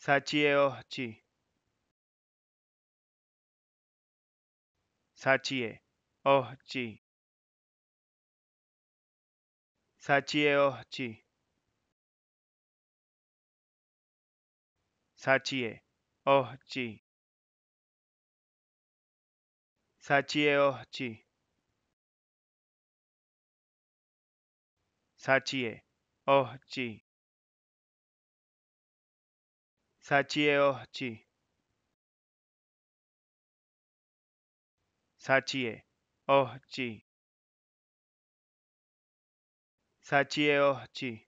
Sachiyochi. Sachie Ochi. Sachie Ochi. Sachie Ochi. Sachie Ochi. Sachie Ochi. oh chi Sachie, oh, chi. Sachi e oh, chi.